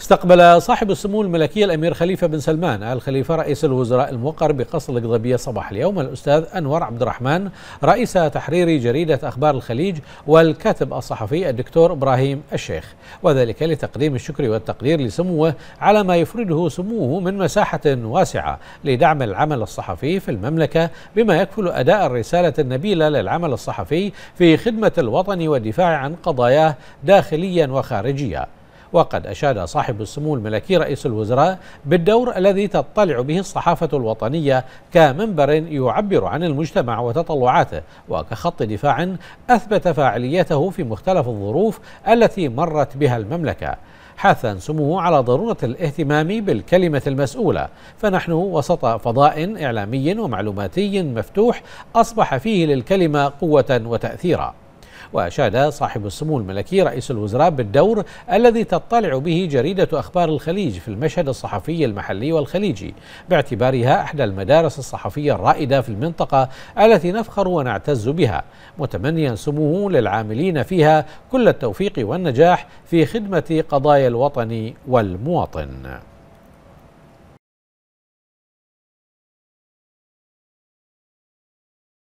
استقبل صاحب السمو الملكي الأمير خليفة بن سلمان آل خليفة رئيس الوزراء الموقر بقصر القضبية صباح اليوم الأستاذ أنور عبد الرحمن رئيس تحرير جريدة أخبار الخليج والكاتب الصحفي الدكتور إبراهيم الشيخ وذلك لتقديم الشكر والتقدير لسموه على ما يفرده سموه من مساحة واسعة لدعم العمل الصحفي في المملكة بما يكفل أداء الرسالة النبيلة للعمل الصحفي في خدمة الوطن والدفاع عن قضاياه داخليا وخارجيا وقد أشاد صاحب السمو الملكي رئيس الوزراء بالدور الذي تطلع به الصحافة الوطنية كمنبر يعبر عن المجتمع وتطلعاته وكخط دفاع أثبت فاعليته في مختلف الظروف التي مرت بها المملكة حثا سموه على ضرورة الاهتمام بالكلمة المسؤولة فنحن وسط فضاء إعلامي ومعلوماتي مفتوح أصبح فيه للكلمة قوة وتأثيرا وأشاد صاحب السمو الملكي رئيس الوزراء بالدور الذي تطلع به جريدة أخبار الخليج في المشهد الصحفي المحلي والخليجي باعتبارها إحدى المدارس الصحفية الرائدة في المنطقة التي نفخر ونعتز بها متمنيا سموه للعاملين فيها كل التوفيق والنجاح في خدمة قضايا الوطن والمواطن